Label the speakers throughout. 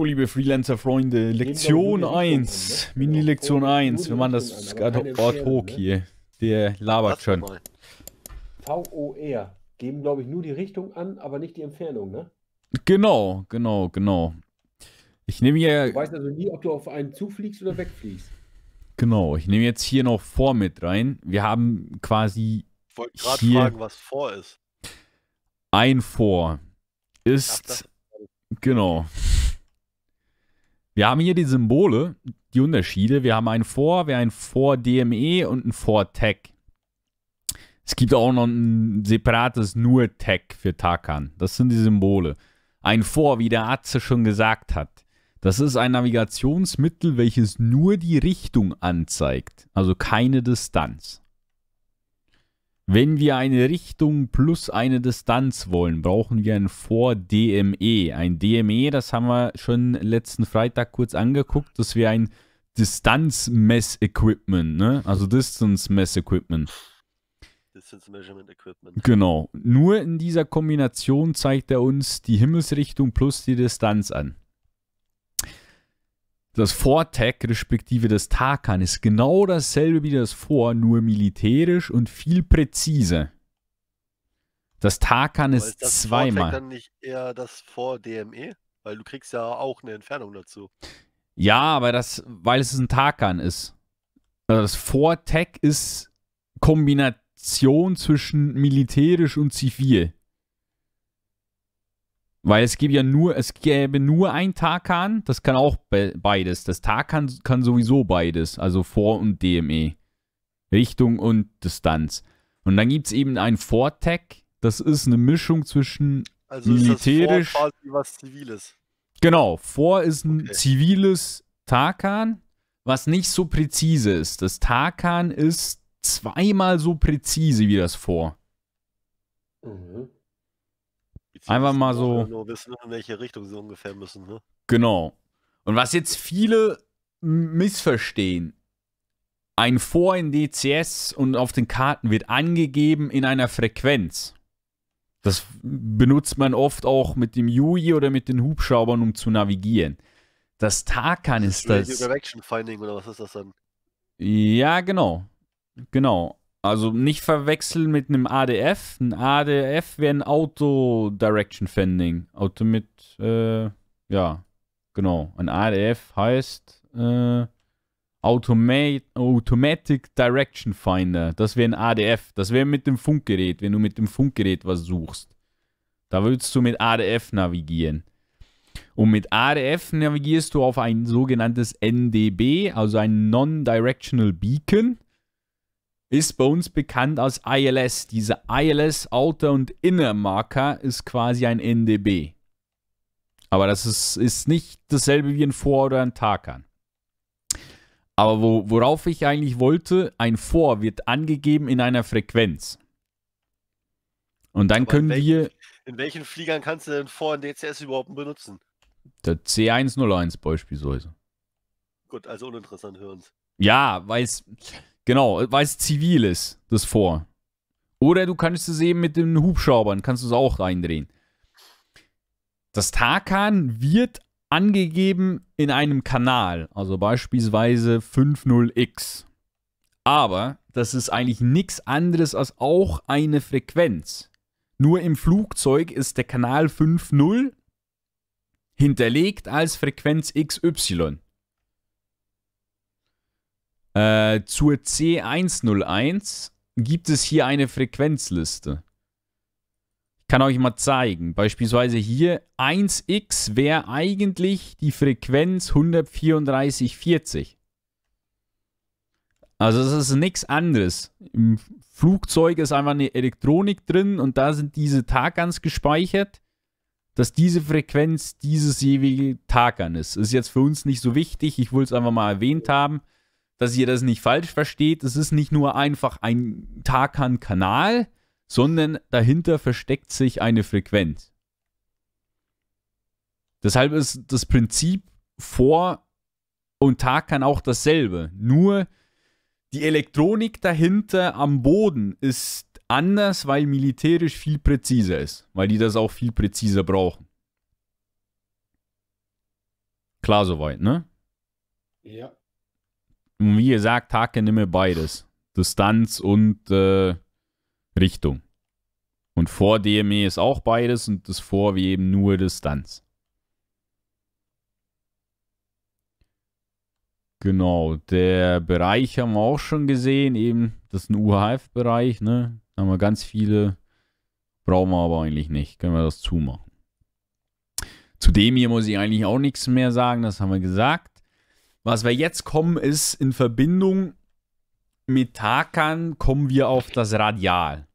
Speaker 1: So, liebe Freelancer-Freunde, Lektion 1, ne? Mini-Lektion 1. Genau. Wir machen das Ort hoch ne? hier. Der labert schon.
Speaker 2: VOR. Geben, glaube ich, nur die Richtung an, aber nicht die Entfernung, ne?
Speaker 1: Genau, genau, genau. Ich nehme hier. Du
Speaker 2: weißt also nie, ob du auf einen zufliegst oder wegfliegst.
Speaker 1: Genau, ich nehme jetzt hier noch vor mit rein. Wir haben quasi. Ich wollte gerade fragen,
Speaker 3: was vor ist.
Speaker 1: Ein vor ist. Ach, genau. Wir haben hier die Symbole, die Unterschiede. Wir haben ein Vor, wir haben ein Vor DME und ein Vor Tag. Es gibt auch noch ein separates nur Tag für Takan. Das sind die Symbole. Ein Vor, wie der Atze schon gesagt hat. Das ist ein Navigationsmittel, welches nur die Richtung anzeigt, also keine Distanz. Wenn wir eine Richtung plus eine Distanz wollen, brauchen wir ein Vor-DME. Ein DME, das haben wir schon letzten Freitag kurz angeguckt, das wäre ein Distanz-Mess-Equipment, ne? also Distance-Mess-Equipment.
Speaker 3: Distance Measurement Equipment.
Speaker 1: Genau. Nur in dieser Kombination zeigt er uns die Himmelsrichtung plus die Distanz an. Das Vortec respektive das Tarkan ist genau dasselbe wie das Vor, nur militärisch und viel präziser. Das Tarkan ist, ist das zweimal. Vortec
Speaker 3: dann nicht eher das Vor DME, weil du kriegst ja auch eine Entfernung dazu.
Speaker 1: Ja, aber das, weil es ein Tarkan ist. Also das Vortec ist Kombination zwischen militärisch und zivil. Weil es gäbe ja nur, es gäbe nur ein Tarkan, das kann auch be beides. Das Tarkan kann sowieso beides, also Vor- und DME. Richtung und Distanz. Und dann gibt es eben ein Vortec, das ist eine Mischung zwischen also militärisch. Ist
Speaker 3: das quasi was Ziviles.
Speaker 1: Genau, vor ist ein okay. ziviles Tarkan, was nicht so präzise ist. Das Tarkan ist zweimal so präzise wie das vor. Mhm. Einfach mal so.
Speaker 3: Nur wissen, in welche Richtung sie ungefähr müssen. Ne?
Speaker 1: Genau. Und was jetzt viele missverstehen, ein Vor in DCS und auf den Karten wird angegeben in einer Frequenz. Das benutzt man oft auch mit dem Yui oder mit den Hubschraubern, um zu navigieren. Das Tarkan ist das.
Speaker 3: Direction Finding oder was ist das dann?
Speaker 1: Ja, genau. Genau. Also nicht verwechseln mit einem ADF. Ein ADF wäre ein Auto Direction Fending. Auto mit, äh, ja, genau. Ein ADF heißt äh, Automat Automatic Direction Finder. Das wäre ein ADF. Das wäre mit dem Funkgerät, wenn du mit dem Funkgerät was suchst. Da würdest du mit ADF navigieren. Und mit ADF navigierst du auf ein sogenanntes NDB, also ein Non-Directional Beacon ist bei uns bekannt als ILS. Diese ILS, Outer und Inner Marker, ist quasi ein NDB. Aber das ist, ist nicht dasselbe wie ein Vor- oder ein Tarkan. Aber wo, worauf ich eigentlich wollte, ein Vor wird angegeben in einer Frequenz. Und dann Aber können in welchen, wir.
Speaker 3: In welchen Fliegern kannst du denn Vor- und DCS überhaupt benutzen?
Speaker 1: Der C101 beispielsweise.
Speaker 3: Gut, also uninteressant hören
Speaker 1: Ja, weil es Genau, weil es zivil ist, das Vor. Oder du kannst es eben mit den Hubschraubern, kannst du es auch reindrehen. Das Tarkan wird angegeben in einem Kanal, also beispielsweise 50x. Aber das ist eigentlich nichts anderes als auch eine Frequenz. Nur im Flugzeug ist der Kanal 50 hinterlegt als Frequenz XY. Äh, zur C101 gibt es hier eine Frequenzliste. Ich kann euch mal zeigen. Beispielsweise hier 1x wäre eigentlich die Frequenz 134,40. Also es ist nichts anderes. Im Flugzeug ist einfach eine Elektronik drin und da sind diese Tagans gespeichert, dass diese Frequenz dieses jeweilige Tagan ist. Ist jetzt für uns nicht so wichtig. Ich wollte es einfach mal erwähnt haben dass ihr das nicht falsch versteht. Es ist nicht nur einfach ein Tarkan-Kanal, sondern dahinter versteckt sich eine Frequenz. Deshalb ist das Prinzip vor und Tarkan auch dasselbe. Nur die Elektronik dahinter am Boden ist anders, weil militärisch viel präziser ist, weil die das auch viel präziser brauchen. Klar soweit, ne? Ja. Und wie gesagt, Hake nimme beides. Distanz und äh, Richtung. Und vor DME ist auch beides und das vor wie eben nur Distanz. Genau, der Bereich haben wir auch schon gesehen, eben, das ist ein UHF-Bereich, ne? Haben wir ganz viele, brauchen wir aber eigentlich nicht, können wir das zumachen. Zu dem hier muss ich eigentlich auch nichts mehr sagen, das haben wir gesagt. Was wir jetzt kommen, ist in Verbindung mit Tarkan kommen wir auf das Radial.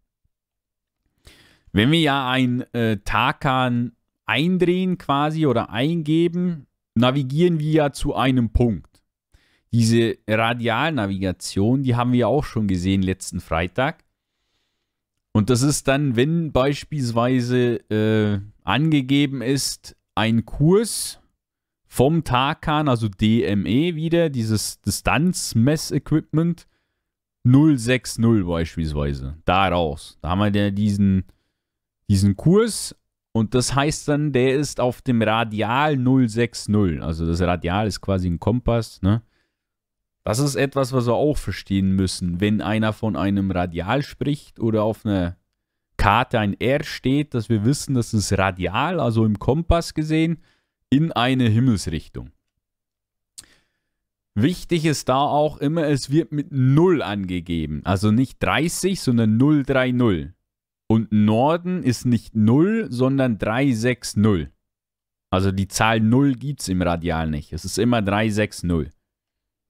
Speaker 1: Wenn wir ja ein äh, Takan eindrehen quasi oder eingeben, navigieren wir ja zu einem Punkt. Diese Radialnavigation, die haben wir auch schon gesehen letzten Freitag. Und das ist dann, wenn beispielsweise äh, angegeben ist, ein Kurs, vom Tarkan, also DME wieder, dieses Distanzmessequipment 060 beispielsweise. Daraus. Da haben wir ja diesen, diesen Kurs und das heißt dann, der ist auf dem Radial 060. Also das Radial ist quasi ein Kompass, ne? Das ist etwas, was wir auch verstehen müssen. Wenn einer von einem Radial spricht oder auf einer Karte ein R steht, dass wir wissen, das ist radial, also im Kompass gesehen in eine Himmelsrichtung. Wichtig ist da auch immer, es wird mit 0 angegeben. Also nicht 30, sondern 030. Und Norden ist nicht 0, sondern 360. Also die Zahl 0 gibt es im Radial nicht. Es ist immer 360.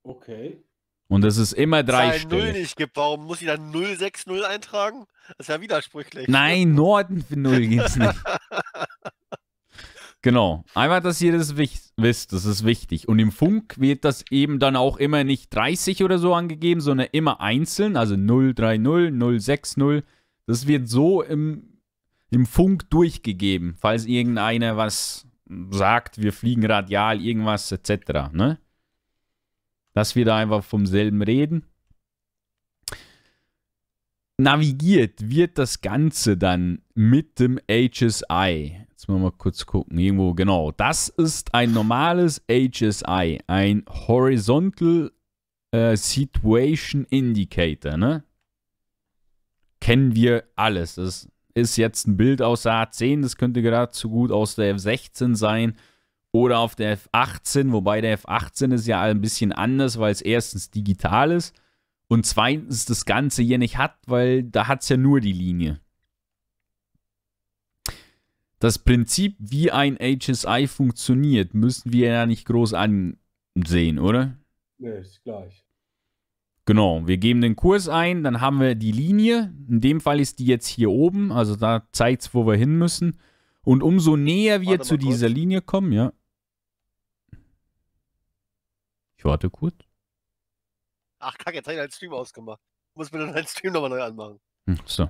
Speaker 1: Okay. Und es ist immer drei Zahl Stellen. 0 nicht
Speaker 3: gibt, warum muss ich dann 060 eintragen? Das ist ja widersprüchlich. Nein,
Speaker 1: Norden für 0 gibt es nicht. Genau. Einmal, dass ihr das wisst, das ist wichtig. Und im Funk wird das eben dann auch immer nicht 30 oder so angegeben, sondern immer einzeln, also 030, 060. Das wird so im, im Funk durchgegeben, falls irgendeiner was sagt, wir fliegen radial, irgendwas etc. Ne? Dass wir da einfach vom selben reden. Navigiert wird das Ganze dann mit dem HSI. Jetzt mal, mal kurz gucken. Irgendwo, genau. Das ist ein normales HSI, ein Horizontal äh, Situation Indicator, ne? Kennen wir alles. Das ist jetzt ein Bild aus der A10, das könnte geradezu gut aus der F16 sein oder auf der F18, wobei der F18 ist ja ein bisschen anders, weil es erstens digital ist und zweitens das Ganze hier nicht hat, weil da hat es ja nur die Linie. Das Prinzip, wie ein HSI funktioniert, müssen wir ja nicht groß ansehen, oder?
Speaker 2: Nee, ist gleich.
Speaker 1: Genau, wir geben den Kurs ein, dann haben wir die Linie. In dem Fall ist die jetzt hier oben, also da zeigt es, wo wir hin müssen. Und umso näher wir zu kurz. dieser Linie kommen, ja. Ich warte kurz.
Speaker 3: Ach, Kacke, jetzt habe ich deinen Stream ausgemacht. Muss mir dann deinen Stream nochmal neu anmachen.
Speaker 1: Hm, so.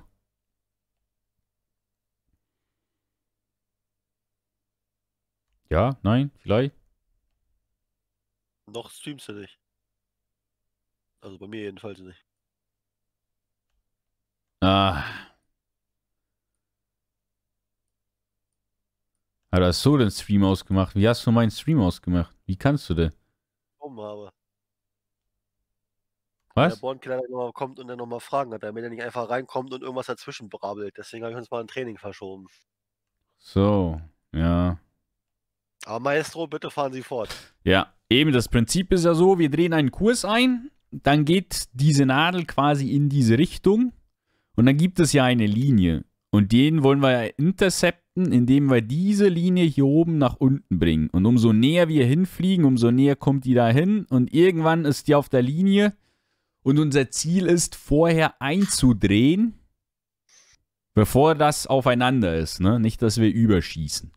Speaker 1: Ja, nein, vielleicht.
Speaker 3: Noch streamst du nicht. Also bei mir jedenfalls nicht.
Speaker 2: Ah.
Speaker 1: Alter, hast du den Stream ausgemacht? Wie hast du meinen Stream ausgemacht? Wie kannst du denn?
Speaker 3: Um aber? Was? der Bornkiller nochmal kommt und dann nochmal Fragen hat, damit er nicht einfach reinkommt und irgendwas dazwischen brabbelt. Deswegen habe ich uns mal ein Training verschoben.
Speaker 1: So, ja.
Speaker 3: Aber Maestro, bitte fahren Sie fort.
Speaker 1: Ja, eben das Prinzip ist ja so, wir drehen einen Kurs ein, dann geht diese Nadel quasi in diese Richtung und dann gibt es ja eine Linie. Und den wollen wir ja intercepten, indem wir diese Linie hier oben nach unten bringen. Und umso näher wir hinfliegen, umso näher kommt die da hin. Und irgendwann ist die auf der Linie. Und unser Ziel ist, vorher einzudrehen, bevor das aufeinander ist. Ne? Nicht, dass wir überschießen.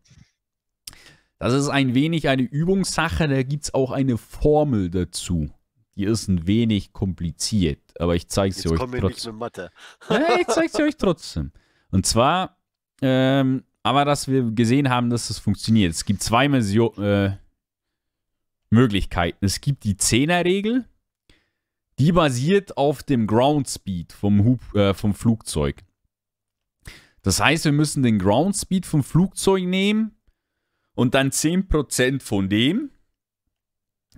Speaker 1: Das ist ein wenig eine Übungssache, da gibt es auch eine Formel dazu. Die ist ein wenig kompliziert, aber ich zeige sie euch trotzdem.
Speaker 3: Nicht ja, ich zeige sie euch
Speaker 1: trotzdem. Und zwar, ähm, aber dass wir gesehen haben, dass das funktioniert. Es gibt zwei Mesio äh, Möglichkeiten. Es gibt die Zehner-Regel, die basiert auf dem Ground Speed vom, Hub, äh, vom Flugzeug. Das heißt, wir müssen den Ground Speed vom Flugzeug nehmen und dann 10% von dem.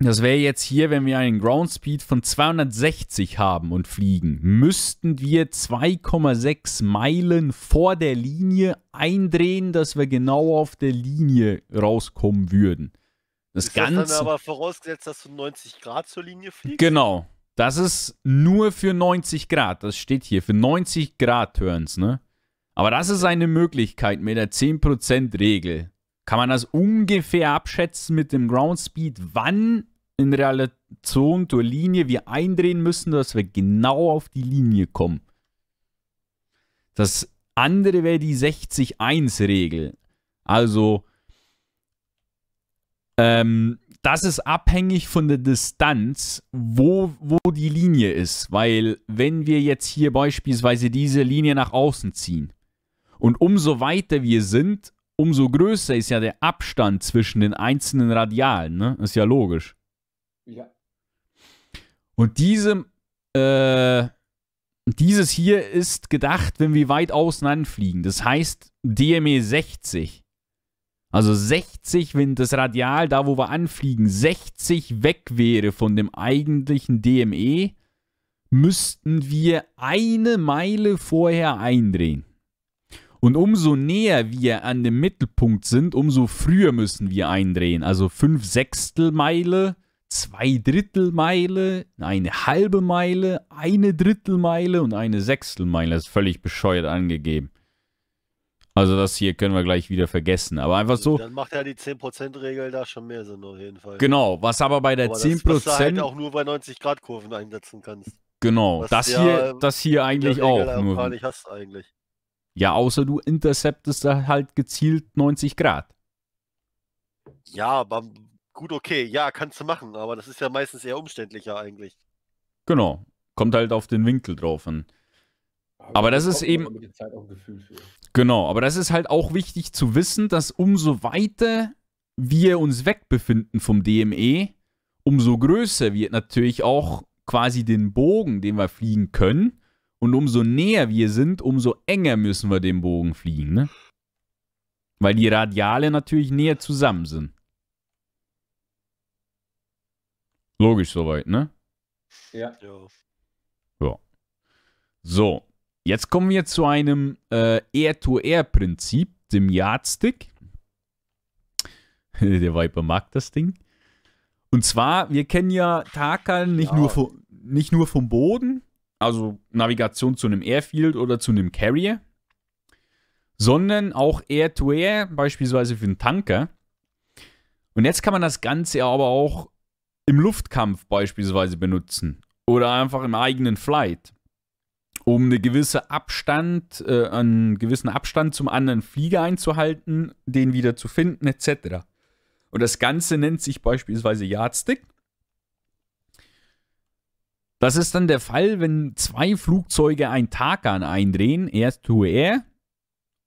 Speaker 1: Das wäre jetzt hier, wenn wir einen Ground Speed von 260 haben und fliegen, müssten wir 2,6 Meilen vor der Linie eindrehen, dass wir genau auf der Linie rauskommen würden. Das ist Ganze. Das dann aber
Speaker 3: vorausgesetzt, dass du 90 Grad zur Linie fliegst?
Speaker 1: Genau. Das ist nur für 90 Grad. Das steht hier für 90 Grad Turns, ne? Aber das ist eine Möglichkeit mit der 10%-Regel. Kann man das ungefähr abschätzen mit dem Ground Speed, wann in Relation zur Linie wir eindrehen müssen, dass wir genau auf die Linie kommen? Das andere wäre die 60-1-Regel. Also, ähm, das ist abhängig von der Distanz, wo, wo die Linie ist. Weil, wenn wir jetzt hier beispielsweise diese Linie nach außen ziehen und umso weiter wir sind, umso größer ist ja der Abstand zwischen den einzelnen Radialen. Ne? Ist ja logisch. Ja. Und diese, äh, dieses hier ist gedacht, wenn wir weit außen anfliegen. Das heißt DME 60. Also 60, wenn das Radial, da wo wir anfliegen, 60 weg wäre von dem eigentlichen DME, müssten wir eine Meile vorher eindrehen. Und umso näher wir an dem Mittelpunkt sind, umso früher müssen wir eindrehen. Also 5 Sechstelmeile, 2 Drittelmeile, eine halbe Meile, eine Drittelmeile und eine Sechstelmeile. Das ist völlig bescheuert angegeben. Also das hier können wir gleich wieder vergessen. Aber einfach so. Dann
Speaker 3: macht ja die 10%-Regel da schon mehr Sinn auf jeden Fall. Genau, was aber bei der aber 10%. Das, was du halt auch nur bei 90-Grad-Kurven einsetzen kannst.
Speaker 1: Genau, das ja hier, das hier eigentlich auch. auch nur. Gar nicht
Speaker 3: hast eigentlich.
Speaker 1: Ja, außer du interceptest halt gezielt 90 Grad.
Speaker 3: Ja, aber gut, okay, ja, kannst du machen, aber das ist ja meistens eher umständlicher eigentlich.
Speaker 1: Genau, kommt halt auf den Winkel drauf an.
Speaker 3: Aber, aber das, das ist eben.
Speaker 1: Genau, aber das ist halt auch wichtig zu wissen, dass umso weiter wir uns wegbefinden vom DME, umso größer wird natürlich auch quasi den Bogen, den wir fliegen können. Und umso näher wir sind, umso enger müssen wir den Bogen fliegen, ne? Weil die Radiale natürlich näher zusammen sind. Logisch soweit, ne? Ja. Ja. So, jetzt kommen wir zu einem äh, Air-to-Air-Prinzip, dem Yardstick. Der Viper mag das Ding. Und zwar, wir kennen ja Takan nicht, ja. nicht nur vom Boden, also Navigation zu einem Airfield oder zu einem Carrier, sondern auch Air-to-Air, -Air, beispielsweise für einen Tanker. Und jetzt kann man das Ganze aber auch im Luftkampf beispielsweise benutzen oder einfach im eigenen Flight, um eine gewisse Abstand, äh, einen gewissen Abstand zum anderen Flieger einzuhalten, den wieder zu finden etc. Und das Ganze nennt sich beispielsweise Yardstick. Das ist dann der Fall, wenn zwei Flugzeuge ein Tarkan eindrehen, erst to air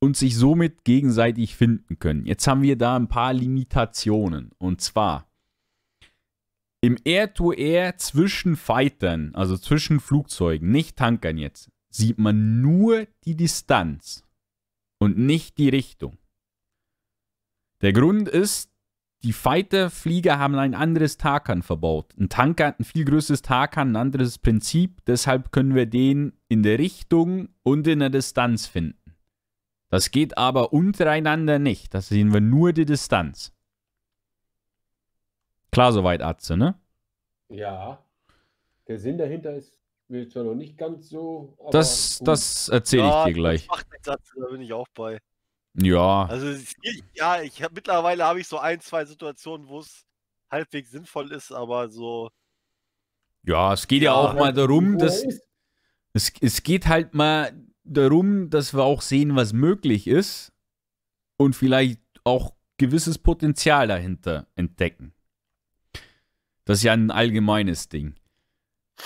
Speaker 1: und sich somit gegenseitig finden können. Jetzt haben wir da ein paar Limitationen. Und zwar im Air-to-Air -Air zwischen Fightern, also zwischen Flugzeugen, nicht Tankern jetzt, sieht man nur die Distanz und nicht die Richtung. Der Grund ist, die Fighter-Flieger haben ein anderes Tarkan verbaut. Ein Tanker, hat ein viel größeres Tarkan, ein anderes Prinzip. Deshalb können wir den in der Richtung und in der Distanz finden. Das geht aber untereinander nicht. Das sehen wir nur die Distanz. Klar soweit, Atze, ne?
Speaker 2: Ja. Der Sinn dahinter ist mir
Speaker 3: zwar noch nicht ganz so. das das erzähle ich ja, dir gleich. Das macht nichts, da bin ich auch bei. Ja. Also ja, ich hab, mittlerweile habe ich so ein, zwei Situationen, wo es halbwegs sinnvoll ist, aber so.
Speaker 1: Ja, es geht ja, ja auch mal halt darum, dass es, es geht halt mal darum, dass wir auch sehen, was möglich ist und vielleicht auch gewisses Potenzial dahinter entdecken. Das ist ja ein allgemeines Ding.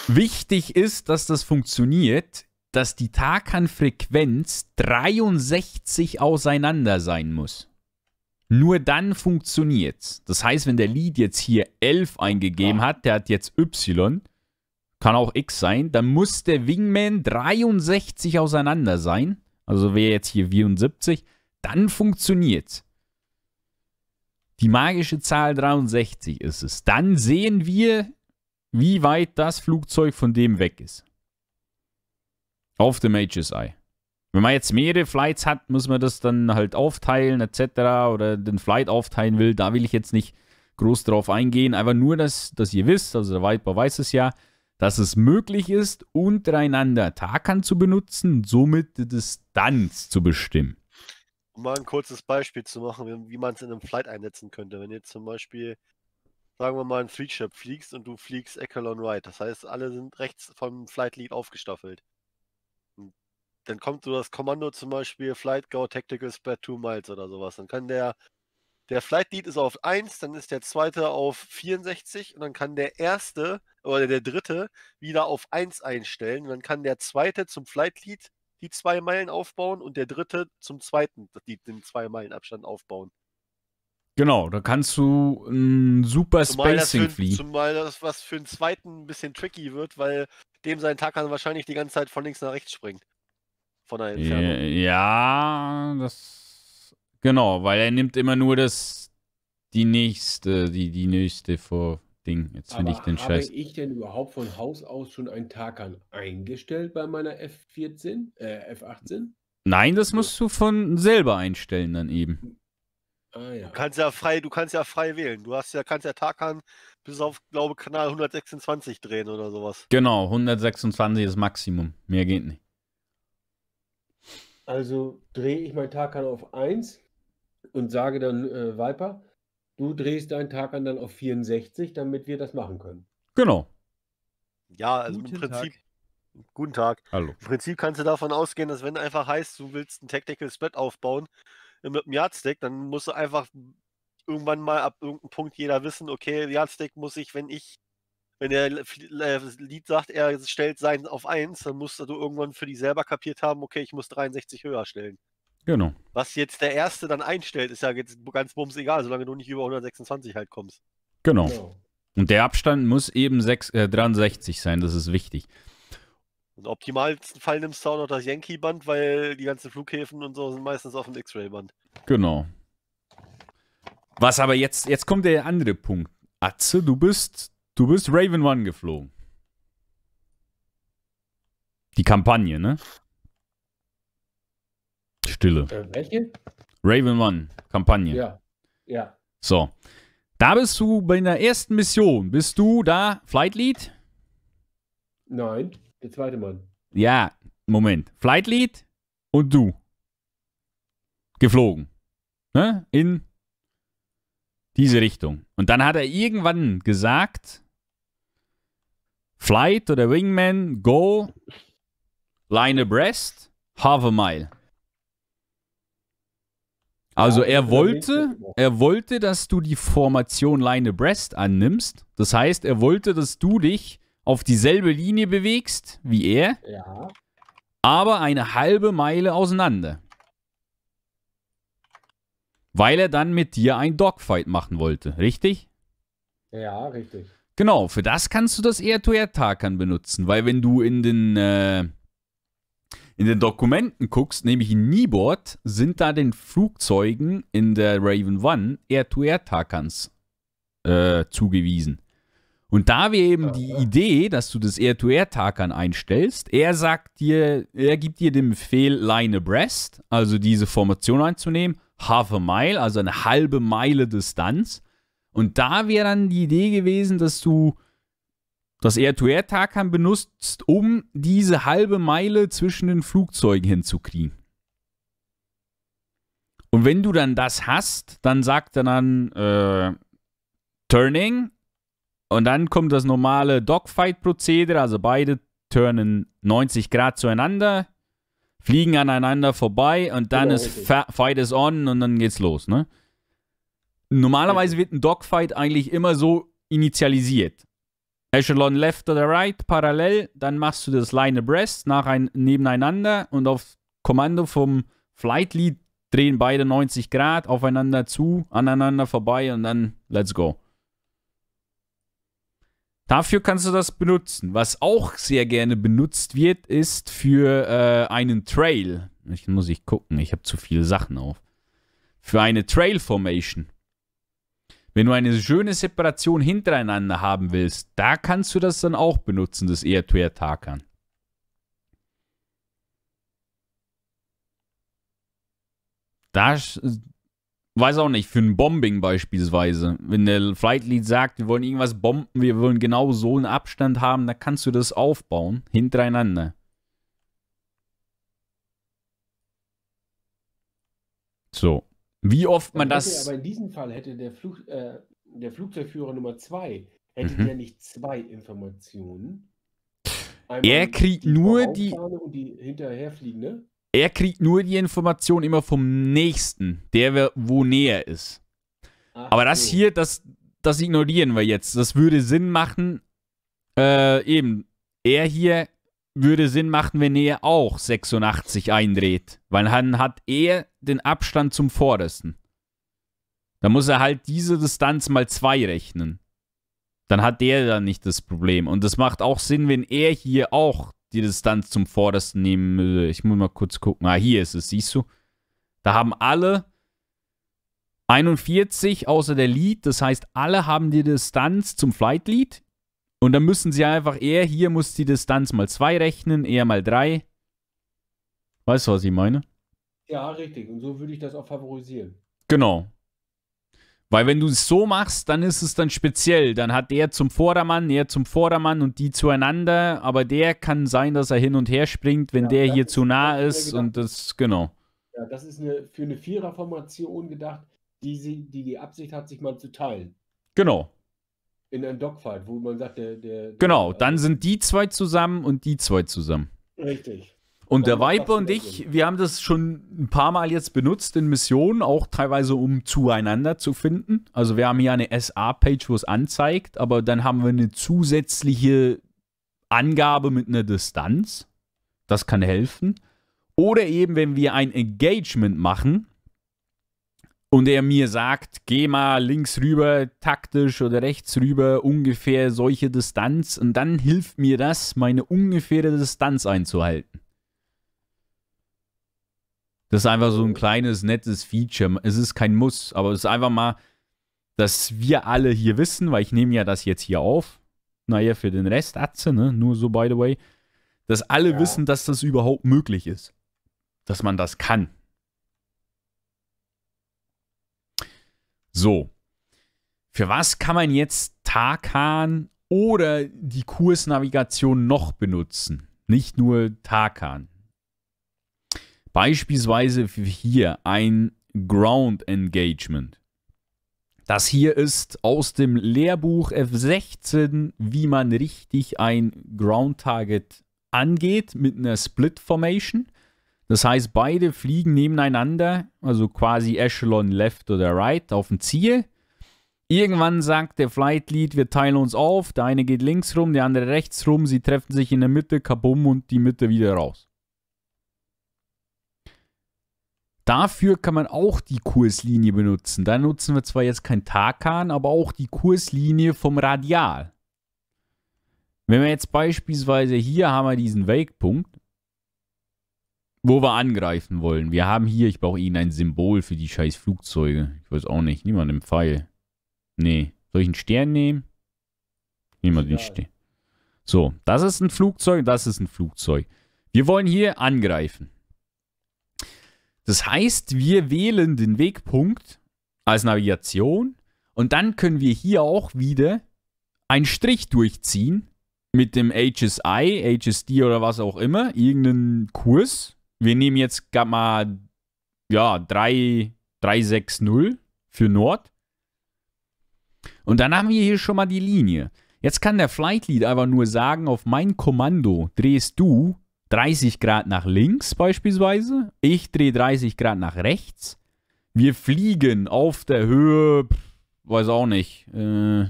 Speaker 1: Wichtig ist, dass das funktioniert, dass die Tarkan-Frequenz 63 auseinander sein muss. Nur dann funktioniert's. Das heißt, wenn der Lead jetzt hier 11 eingegeben hat, der hat jetzt Y, kann auch X sein, dann muss der Wingman 63 auseinander sein. Also wäre jetzt hier 74, dann funktioniert's. Die magische Zahl 63 ist es. Dann sehen wir, wie weit das Flugzeug von dem weg ist. Auf dem HSI. Wenn man jetzt mehrere Flights hat, muss man das dann halt aufteilen etc. oder den Flight aufteilen will. Da will ich jetzt nicht groß drauf eingehen. Einfach nur, dass, dass ihr wisst, also der Whiteboard weiß es ja, dass es möglich ist, untereinander Takan zu benutzen und somit die Distanz zu bestimmen.
Speaker 3: Um mal ein kurzes Beispiel zu machen, wie man es in einem Flight einsetzen könnte. Wenn ihr zum Beispiel, sagen wir mal, ein Fleet fliegst und du fliegst Echelon Right. Das heißt, alle sind rechts vom Flight Lead aufgestaffelt dann kommt so das Kommando zum Beispiel Flight Go Tactical Spread 2 Miles oder sowas. Dann kann der, der Flight Lead ist auf 1, dann ist der zweite auf 64 und dann kann der erste oder der dritte wieder auf 1 einstellen. Und dann kann der zweite zum Flight Lead die zwei Meilen aufbauen und der dritte zum zweiten den zwei Meilen Abstand aufbauen.
Speaker 1: Genau, da kannst du ein super zumal Spacing für, fliegen.
Speaker 3: Zumal das, was für den zweiten ein bisschen tricky wird, weil dem sein Takan wahrscheinlich die ganze Zeit von links nach rechts springt von der Entfernung.
Speaker 1: Ja, das. Genau, weil er nimmt immer nur das. Die nächste, die, die nächste vor Ding. Jetzt finde ich den habe Scheiß.
Speaker 2: Habe ich denn überhaupt von Haus aus schon einen Tarkan eingestellt bei meiner F14? Äh, F18?
Speaker 1: Nein, das musst du von selber einstellen dann eben.
Speaker 3: Ah, ja. Du kannst ja frei, du kannst ja frei wählen. Du hast ja, kannst ja Tarkan bis auf, glaube Kanal 126 drehen oder sowas.
Speaker 1: Genau, 126 ist Maximum. Mehr geht nicht.
Speaker 3: Also drehe ich meinen
Speaker 2: Tarkan auf 1 und sage dann äh, Viper, du drehst deinen Tarkan dann auf
Speaker 3: 64, damit wir das machen können. Genau. Ja, also Guten im Prinzip. Tag. Guten Tag. Hallo. Im Prinzip kannst du davon ausgehen, dass wenn einfach heißt, du willst ein Tactical Split aufbauen äh, mit einem Yardstick, dann musst du einfach irgendwann mal ab irgendeinem Punkt jeder wissen, okay, Yardstick muss ich, wenn ich wenn der äh, Lied sagt, er stellt seinen auf 1, dann musst du irgendwann für die selber kapiert haben, okay, ich muss 63 höher stellen. Genau. Was jetzt der Erste dann einstellt, ist ja jetzt ganz bums egal, solange du nicht über 126 halt kommst. Genau. genau.
Speaker 1: Und der Abstand muss eben 6, äh, 63 sein, das ist wichtig.
Speaker 3: Im optimalsten Fall nimmst du auch noch das Yankee-Band, weil die ganzen Flughäfen und so sind meistens auf dem X-Ray-Band.
Speaker 1: Genau. Was aber jetzt, jetzt kommt der andere Punkt. Atze, du bist Du bist Raven One geflogen. Die Kampagne, ne? Stille. Äh, welche? Raven One, Kampagne. Ja. Ja. So. Da bist du bei der ersten Mission. Bist du da Flight Lead?
Speaker 2: Nein, der zweite Mann.
Speaker 1: Ja, Moment. Flight Lead und du. Geflogen. Ne? In diese Richtung. Und dann hat er irgendwann gesagt, Flight oder Wingman, Go, Line abreast, Half a Mile. Also er wollte, er wollte, dass du die Formation Line abreast annimmst. Das heißt, er wollte, dass du dich auf dieselbe Linie bewegst wie er, ja. aber eine halbe Meile auseinander. Weil er dann mit dir ein Dogfight machen wollte, richtig?
Speaker 2: Ja, richtig.
Speaker 1: Genau, für das kannst du das air air to Eatoyatakan benutzen, weil wenn du in den, äh, in den Dokumenten guckst, nämlich in Niebord, sind da den Flugzeugen in der Raven One Eatoyatakans äh, zugewiesen. Und da wäre eben die Idee, dass du das Air-to-Air-Takan einstellst. Er sagt dir, er gibt dir den Befehl, Line abreast, also diese Formation einzunehmen, half a mile, also eine halbe Meile Distanz. Und da wäre dann die Idee gewesen, dass du das Air-to-Air-Tarkan benutzt, um diese halbe Meile zwischen den Flugzeugen hinzukriegen. Und wenn du dann das hast, dann sagt er dann äh, Turning und dann kommt das normale Dogfight-Prozedere, also beide turnen 90 Grad zueinander, fliegen aneinander vorbei und dann genau, ist okay. Fight is on und dann geht's los, ne? Normalerweise wird ein Dogfight eigentlich immer so initialisiert. Echelon left oder right, parallel, dann machst du das Line abreast nach ein, nebeneinander und auf Kommando vom Flight Lead drehen beide 90 Grad aufeinander zu, aneinander vorbei und dann let's go. Dafür kannst du das benutzen. Was auch sehr gerne benutzt wird, ist für äh, einen Trail. Ich muss ich gucken, ich habe zu viele Sachen auf. Für eine Trail Formation. Wenn du eine schöne Separation hintereinander haben willst, da kannst du das dann auch benutzen, das air to air tarkern Da weiß auch nicht, für ein Bombing beispielsweise. Wenn der Flight Lead sagt, wir wollen irgendwas bomben, wir wollen genau so einen Abstand haben, da kannst du das aufbauen, hintereinander. So. Wie oft man das.
Speaker 2: aber in diesem Fall hätte der, Flug, äh, der Flugzeugführer Nummer zwei, hätte mhm. der nicht zwei Informationen. Einmal er kriegt die nur die. Und die hinterherfliegende.
Speaker 1: Er kriegt nur die Information immer vom nächsten, der wo näher ist. Ach aber das so. hier, das, das ignorieren wir jetzt. Das würde Sinn machen. Äh, eben. Er hier würde Sinn machen, wenn er auch 86 eindreht. Weil dann hat er den Abstand zum Vordersten. Da muss er halt diese Distanz mal zwei rechnen. Dann hat der dann nicht das Problem. Und das macht auch Sinn, wenn er hier auch die Distanz zum Vordersten nehmen würde. Ich muss mal kurz gucken. Ah, hier ist es, siehst du? Da haben alle 41 außer der Lead. Das heißt, alle haben die Distanz zum Flight Lead. Und dann müssen sie einfach, er hier muss die Distanz mal 2 rechnen, er mal 3. Weißt du, was ich meine?
Speaker 2: Ja, richtig. Und so würde ich das auch favorisieren.
Speaker 1: Genau. Weil wenn du es so machst, dann ist es dann speziell. Dann hat der zum Vordermann, der zum Vordermann und die zueinander. Aber der kann sein, dass er hin und her springt, wenn ja, der hier zu nah ist. Und das, genau.
Speaker 2: Ja, das ist eine, für eine Viererformation gedacht, die, sie, die die Absicht hat, sich mal zu teilen. Genau. In einem Dogfight, wo man sagt, der. der
Speaker 1: genau, dann sind die zwei zusammen und die zwei zusammen. Richtig. Und der Viper und ich, wir haben das schon ein paar Mal jetzt benutzt in Missionen, auch teilweise um zueinander zu finden. Also wir haben hier eine SA-Page, wo es anzeigt, aber dann haben wir eine zusätzliche Angabe mit einer Distanz. Das kann helfen. Oder eben, wenn wir ein Engagement machen und er mir sagt, geh mal links rüber, taktisch oder rechts rüber, ungefähr solche Distanz. Und dann hilft mir das, meine ungefähre Distanz einzuhalten. Das ist einfach so ein kleines, nettes Feature. Es ist kein Muss, aber es ist einfach mal, dass wir alle hier wissen, weil ich nehme ja das jetzt hier auf. Naja, für den Rest Atze, ne? Nur so, by the way. Dass alle ja. wissen, dass das überhaupt möglich ist. Dass man das kann. So. Für was kann man jetzt Tarkan oder die Kursnavigation noch benutzen? Nicht nur Tarkan. Beispielsweise hier ein Ground Engagement. Das hier ist aus dem Lehrbuch F16, wie man richtig ein Ground Target angeht mit einer Split Formation. Das heißt, beide fliegen nebeneinander, also quasi Echelon left oder right auf dem Ziel. Irgendwann sagt der Flight Lead, wir teilen uns auf, der eine geht links rum, der andere rechts rum, sie treffen sich in der Mitte, kabum und die Mitte wieder raus. Dafür kann man auch die Kurslinie benutzen. Da nutzen wir zwar jetzt kein Tarkan, aber auch die Kurslinie vom Radial. Wenn wir jetzt beispielsweise hier haben wir diesen Wegpunkt, wo wir angreifen wollen. Wir haben hier, ich brauche Ihnen ein Symbol für die scheiß Flugzeuge. Ich weiß auch nicht, niemand im Pfeil. Nee, soll ich einen Stern nehmen? Niemand den Stern. So, das ist ein Flugzeug, das ist ein Flugzeug. Wir wollen hier angreifen. Das heißt, wir wählen den Wegpunkt als Navigation und dann können wir hier auch wieder einen Strich durchziehen mit dem HSI, HSD oder was auch immer, irgendeinen Kurs. Wir nehmen jetzt Gamma ja, 3, 360 für Nord. Und dann haben wir hier schon mal die Linie. Jetzt kann der Flight Lead einfach nur sagen, auf mein Kommando drehst du 30 Grad nach links beispielsweise. Ich drehe 30 Grad nach rechts. Wir fliegen auf der Höhe, weiß auch nicht. Äh,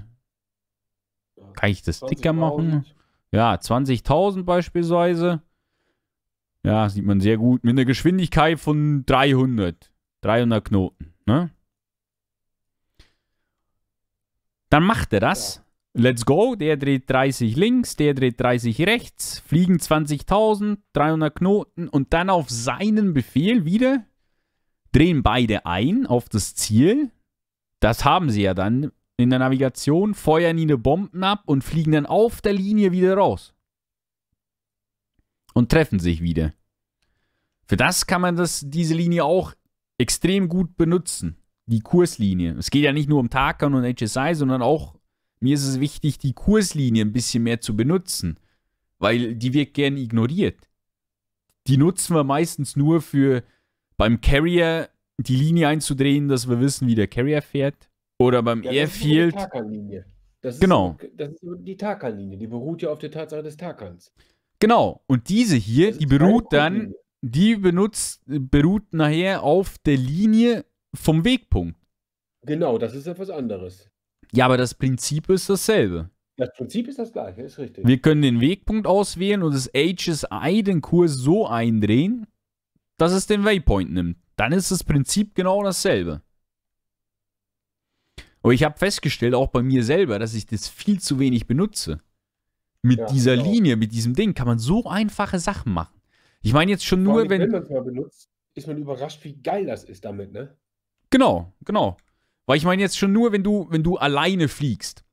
Speaker 1: kann ich das dicker machen? Ja, 20.000 beispielsweise. Ja, sieht man sehr gut. Mit einer Geschwindigkeit von 300. 300 Knoten. Ne? Dann macht er das. Let's go, der dreht 30 links, der dreht 30 rechts, fliegen 20.000, 300 Knoten und dann auf seinen Befehl wieder drehen beide ein auf das Ziel. Das haben sie ja dann in der Navigation, feuern ihre Bomben ab und fliegen dann auf der Linie wieder raus. Und treffen sich wieder. Für das kann man das, diese Linie auch extrem gut benutzen. Die Kurslinie. Es geht ja nicht nur um Tarkan und HSI, sondern auch mir ist es wichtig, die Kurslinie ein bisschen mehr zu benutzen, weil die wird gern ignoriert. Die nutzen wir meistens nur für beim Carrier die Linie einzudrehen, dass wir wissen, wie der Carrier fährt. Oder beim ja, Airfield. Das
Speaker 2: ist, die genau. Das ist genau. die Tarkan-Linie, die beruht ja auf der Tatsache des Tarkans.
Speaker 1: Genau, und diese hier, die beruht dann, die benutzt, beruht nachher auf der
Speaker 2: Linie
Speaker 1: vom Wegpunkt.
Speaker 2: Genau, das ist etwas anderes.
Speaker 1: Ja, aber das Prinzip ist dasselbe.
Speaker 2: Das Prinzip ist das gleiche, ist richtig. Wir
Speaker 1: können den Wegpunkt auswählen und das HSI den Kurs so eindrehen, dass es den Waypoint nimmt. Dann ist das Prinzip genau dasselbe. Aber ich habe festgestellt, auch bei mir selber, dass ich das viel zu wenig benutze. Mit ja, dieser genau. Linie, mit diesem Ding kann man so einfache Sachen machen. Ich meine jetzt schon nur, wenn.
Speaker 2: Wenn man es mal benutzt, ist man überrascht, wie geil das ist damit, ne?
Speaker 1: Genau, genau. Weil ich meine jetzt schon nur, wenn du, wenn du alleine fliegst.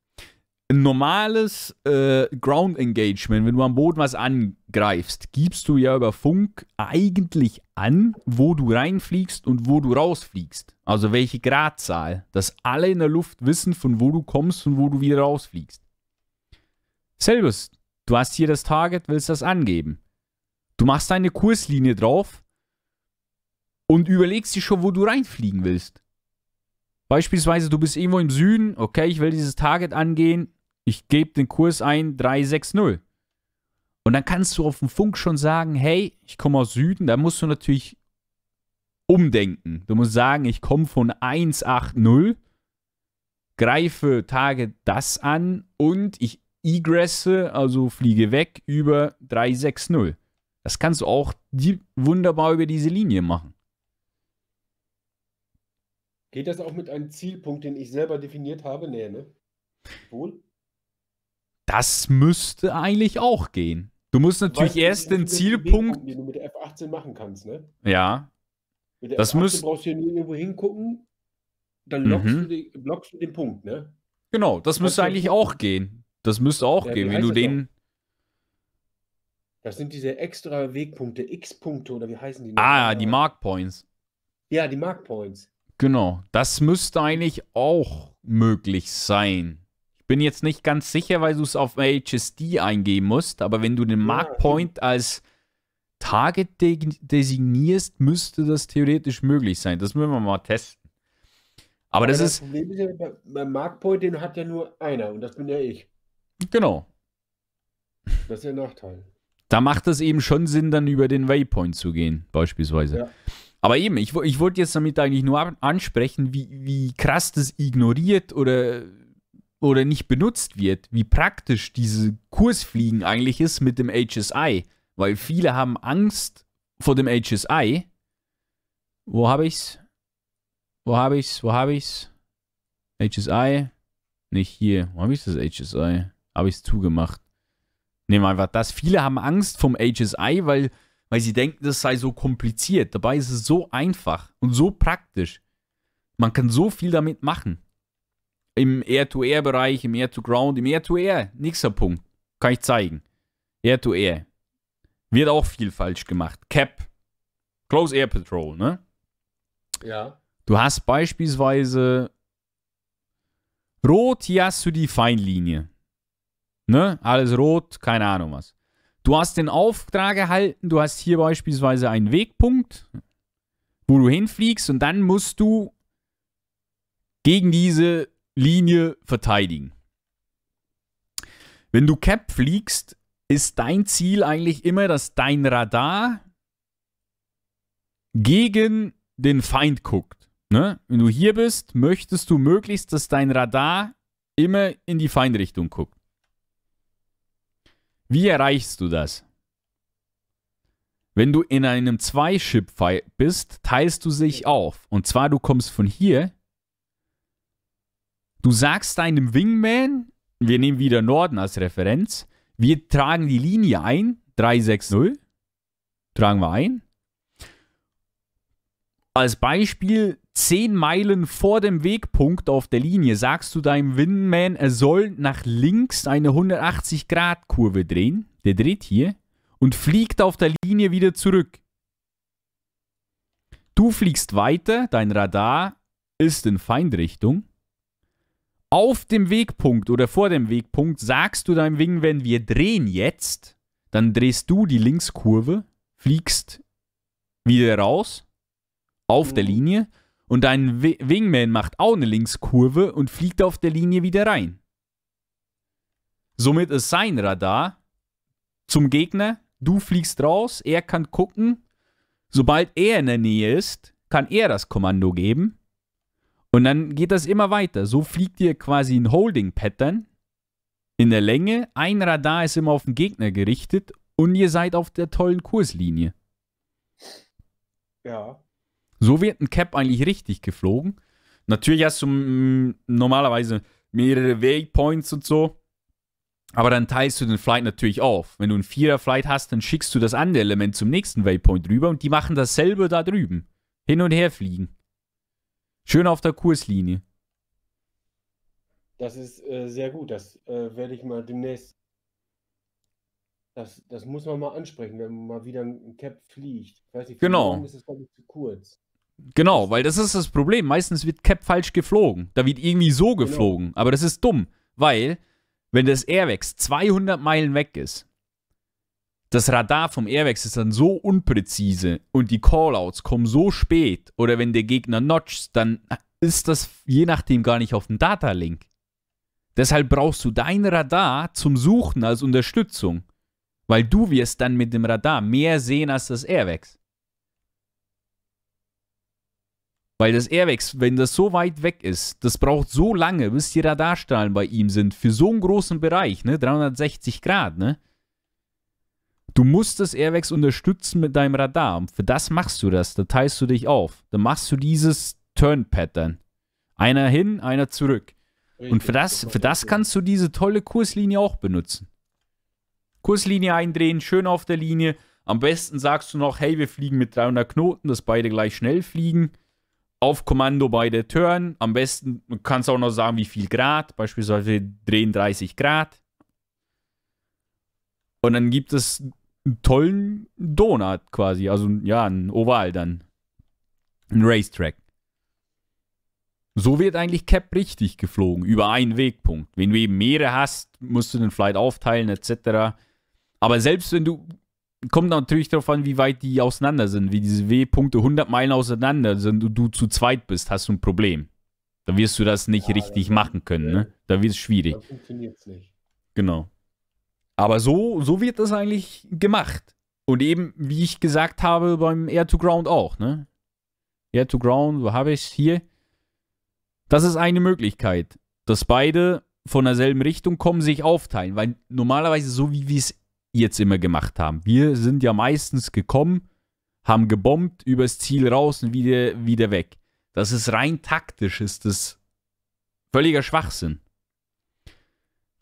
Speaker 1: Ein normales äh, Ground Engagement, wenn du am Boden was angreifst, gibst du ja über Funk eigentlich an, wo du reinfliegst und wo du rausfliegst. Also welche Gradzahl. Dass alle in der Luft wissen, von wo du kommst und wo du wieder rausfliegst. Selbes, du hast hier das Target, willst das angeben. Du machst deine Kurslinie drauf und überlegst dir schon, wo du reinfliegen willst. Beispielsweise, du bist irgendwo im Süden, okay, ich will dieses Target angehen, ich gebe den Kurs ein 360. Und dann kannst du auf dem Funk schon sagen, hey, ich komme aus Süden, da musst du natürlich umdenken. Du musst sagen, ich komme von 180, greife Target das an und ich egresse, also fliege weg über 360. Das kannst du auch wunderbar über diese Linie machen.
Speaker 2: Geht das auch mit einem Zielpunkt, den ich selber definiert habe? Nee, ne? Wohl?
Speaker 1: Das müsste eigentlich auch gehen. Du musst natürlich weißt, erst den Zielpunkt.
Speaker 2: Den, den du mit der F18 machen kannst, ne? Ja. Mit der das F18 müsst... brauchst du ja nur irgendwo hingucken, dann mhm. lockst, mhm. du den, blockst du den Punkt, ne?
Speaker 1: Genau, das, das müsste eigentlich auch gehen. Das müsste auch ja, gehen, wenn du den.
Speaker 2: Das sind diese extra Wegpunkte, X-Punkte oder wie heißen die?
Speaker 1: Ah, ja, die Markpoints.
Speaker 2: Ja, die
Speaker 3: Markpoints.
Speaker 1: Genau, das müsste eigentlich auch möglich sein. Ich bin jetzt nicht ganz sicher, weil du es auf HSD eingeben musst, aber wenn du den Markpoint als Target de designierst, müsste das theoretisch möglich sein. Das müssen wir mal testen. Aber, aber das, das, ist.
Speaker 2: Problem ist ja, beim Markpoint, den hat ja nur einer und das bin ja ich. Genau. Das ist der Nachteil.
Speaker 1: Da macht es eben schon Sinn, dann über den Waypoint zu gehen, beispielsweise. Ja. Aber eben, ich, ich wollte jetzt damit eigentlich nur ansprechen, wie, wie krass das ignoriert oder, oder nicht benutzt wird, wie praktisch diese Kursfliegen eigentlich ist mit dem HSI. Weil viele haben Angst vor dem HSI. Wo habe ich's? Wo habe ich's? Wo habe ich's? HSI. Nicht hier. Wo habe ich das HSI? Habe ich es zugemacht? Nehmen wir einfach das. Viele haben Angst vom HSI, weil weil sie denken, das sei so kompliziert. Dabei ist es so einfach und so praktisch. Man kann so viel damit machen. Im Air-to-Air-Bereich, im Air-to-Ground, im Air-to-Air. Nächster Punkt. Kann ich zeigen. Air-to-Air. Wird auch viel falsch gemacht. Cap. Close Air Patrol, ne? Ja. Du hast beispielsweise Rot hier hast du die Feinlinie. Ne? Alles rot, keine Ahnung was. Du hast den Auftrag erhalten, du hast hier beispielsweise einen Wegpunkt, wo du hinfliegst und dann musst du gegen diese Linie verteidigen. Wenn du Cap fliegst, ist dein Ziel eigentlich immer, dass dein Radar gegen den Feind guckt. Ne? Wenn du hier bist, möchtest du möglichst, dass dein Radar immer in die Feindrichtung guckt. Wie erreichst du das? Wenn du in einem Zwei-Ship-Fight bist, teilst du sich auf. Und zwar, du kommst von hier. Du sagst deinem Wingman, wir nehmen wieder Norden als Referenz, wir tragen die Linie ein, 360, tragen wir ein. Als Beispiel 10 Meilen vor dem Wegpunkt auf der Linie sagst du deinem Windman, er soll nach links eine 180-Grad-Kurve drehen. Der dreht hier und fliegt auf der Linie wieder zurück. Du fliegst weiter, dein Radar ist in Feindrichtung. Auf dem Wegpunkt oder vor dem Wegpunkt sagst du deinem Wingman, wir drehen jetzt. Dann drehst du die Linkskurve, fliegst wieder raus auf der mhm. Linie und dein Wingman macht auch eine Linkskurve und fliegt auf der Linie wieder rein. Somit ist sein Radar zum Gegner, du fliegst raus, er kann gucken, sobald er in der Nähe ist, kann er das Kommando geben und dann geht das immer weiter. So fliegt ihr quasi ein Holding-Pattern in der Länge, ein Radar ist immer auf den Gegner gerichtet und ihr seid auf der tollen Kurslinie. Ja, so wird ein Cap eigentlich richtig geflogen. Natürlich hast du mm, normalerweise mehrere Waypoints und so. Aber dann teilst du den Flight natürlich auf. Wenn du einen Vierer-Flight hast, dann schickst du das andere Element zum nächsten Waypoint rüber und die machen dasselbe da drüben. Hin und her fliegen. Schön auf der Kurslinie.
Speaker 2: Das ist äh, sehr gut. Das äh, werde ich mal demnächst. Das, das muss man mal ansprechen, wenn man mal wieder ein Cap fliegt. Ich weiß nicht, genau. ist das, glaube ich, zu kurz.
Speaker 1: Genau, weil das ist das Problem. Meistens wird Cap falsch geflogen. Da wird irgendwie so genau. geflogen. Genau. Aber das ist dumm, weil wenn das Airwax 200 Meilen weg ist, das Radar vom Airwax ist dann so unpräzise und die Callouts kommen so spät oder wenn der Gegner notcht, dann ist das je nachdem gar nicht auf dem Data-Link. Deshalb brauchst du dein Radar zum Suchen als Unterstützung, weil du wirst dann mit dem Radar mehr sehen als das Airwax. Weil das Airwax, wenn das so weit weg ist, das braucht so lange, bis die Radarstrahlen bei ihm sind, für so einen großen Bereich, ne? 360 Grad, ne? Du musst das Airwax unterstützen mit deinem Radar. Und für das machst du das. Da teilst du dich auf. Da machst du dieses Turn-Pattern. Einer hin, einer zurück. Und für das, für das kannst du diese tolle Kurslinie auch benutzen. Kurslinie eindrehen, schön auf der Linie. Am besten sagst du noch, hey, wir fliegen mit 300 Knoten, dass beide gleich schnell fliegen auf Kommando bei der turn. Am besten kannst du auch noch sagen, wie viel Grad. Beispielsweise drehen 30 Grad. Und dann gibt es einen tollen Donut quasi. Also ja, ein Oval dann. Ein Racetrack. So wird eigentlich Cap richtig geflogen, über einen Wegpunkt. Wenn du eben mehrere hast, musst du den Flight aufteilen, etc. Aber selbst wenn du kommt natürlich darauf an, wie weit die auseinander sind. Wie diese W-Punkte 100 Meilen auseinander sind und du zu zweit bist, hast du ein Problem. Da wirst du das nicht ja, richtig das machen können. Ne? Da wird es schwierig. Da
Speaker 2: funktioniert nicht.
Speaker 1: Genau. Aber so, so wird das eigentlich gemacht. Und eben, wie ich gesagt habe, beim Air-to-Ground auch. Ne? Air-to-Ground, wo habe ich es? Hier. Das ist eine Möglichkeit, dass beide von derselben Richtung kommen, sich aufteilen. Weil normalerweise, so wie wir es jetzt immer gemacht haben. Wir sind ja meistens gekommen, haben gebombt, übers Ziel raus und wieder, wieder weg. Das ist rein taktisch, ist das völliger Schwachsinn.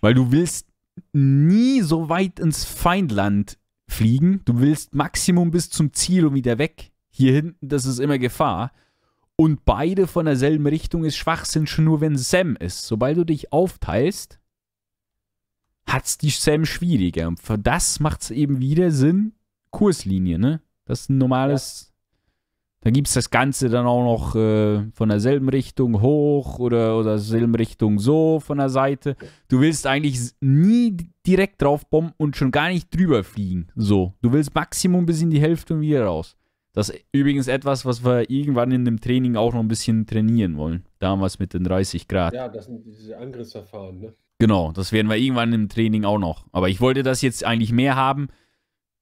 Speaker 1: Weil du willst nie so weit ins Feindland fliegen. Du willst Maximum bis zum Ziel und wieder weg. Hier hinten, das ist immer Gefahr. Und beide von derselben Richtung ist Schwachsinn schon nur, wenn Sam ist. Sobald du dich aufteilst, hat es die Sam schwieriger. Und für das macht es eben wieder Sinn, Kurslinie, ne? Das ist ein normales. Ja. Da gibt es das Ganze dann auch noch äh, von derselben Richtung hoch oder, oder derselben Richtung so von der Seite. Du willst eigentlich nie direkt drauf bomben und schon gar nicht drüber fliegen. So. Du willst Maximum bis in die Hälfte und wieder raus. Das ist übrigens etwas, was wir irgendwann in dem Training auch noch ein bisschen trainieren wollen. Damals mit den 30 Grad.
Speaker 2: Ja, das sind diese Angriffsverfahren, ne?
Speaker 1: Genau, das werden wir irgendwann im Training auch noch. Aber ich wollte das jetzt eigentlich mehr haben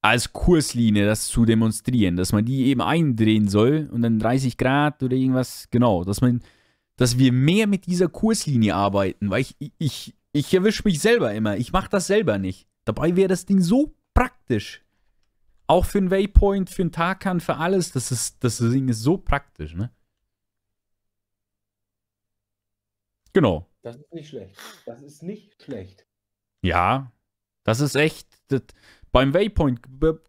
Speaker 1: als Kurslinie, das zu demonstrieren, dass man die eben eindrehen soll und dann 30 Grad oder irgendwas, genau, dass man, dass wir mehr mit dieser Kurslinie arbeiten, weil ich, ich, ich erwische mich selber immer, ich mache das selber nicht. Dabei wäre das Ding so praktisch. Auch für einen Waypoint, für einen Tarkan, für alles, das ist, das Ding ist so praktisch, ne? Genau.
Speaker 2: Das ist nicht schlecht. Das ist nicht schlecht.
Speaker 1: Ja, das ist echt das, beim Waypoint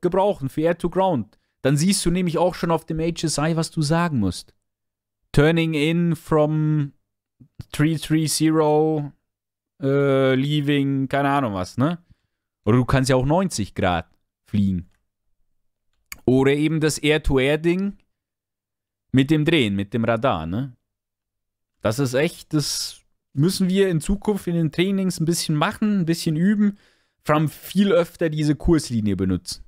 Speaker 1: gebrauchen für Air to Ground. Dann siehst du nämlich auch schon auf dem HSI, was du sagen musst. Turning in from 330, äh, leaving, keine Ahnung was, ne? Oder du kannst ja auch 90 Grad fliegen. Oder eben das Air-to-Air-Ding mit dem Drehen, mit dem Radar, ne? Das ist echt das müssen wir in Zukunft in den Trainings ein bisschen machen, ein bisschen üben, vor allem viel öfter diese Kurslinie benutzen.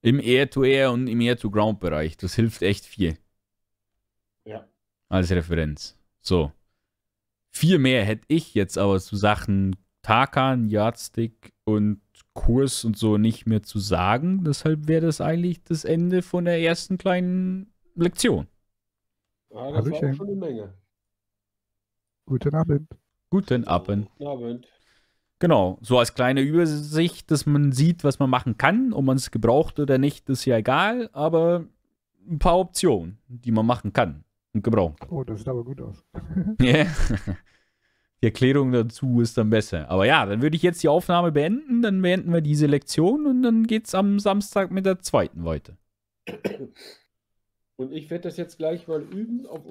Speaker 1: Im Air-to-Air -Air und im Air-to-Ground-Bereich. Das hilft echt viel. Ja. Als Referenz. So. Viel mehr hätte ich jetzt aber zu Sachen Tarkan, Yardstick und Kurs und so nicht mehr zu sagen. Deshalb wäre das eigentlich das Ende von der ersten kleinen Lektion.
Speaker 2: Ja, das Hallöchen. war schon eine Menge.
Speaker 1: Guten Abend. Guten Abend. Guten Abend. Genau, so als kleine Übersicht, dass man sieht, was man machen kann. Ob man es gebraucht oder nicht, ist ja egal, aber ein paar Optionen, die man machen kann und gebraucht.
Speaker 2: Oh, das sieht aber gut aus.
Speaker 1: yeah. Die Erklärung dazu ist dann besser. Aber ja, dann würde ich jetzt die Aufnahme beenden, dann beenden wir diese Lektion und dann geht es am Samstag mit der zweiten weiter.
Speaker 2: Und ich werde das jetzt gleich mal üben auf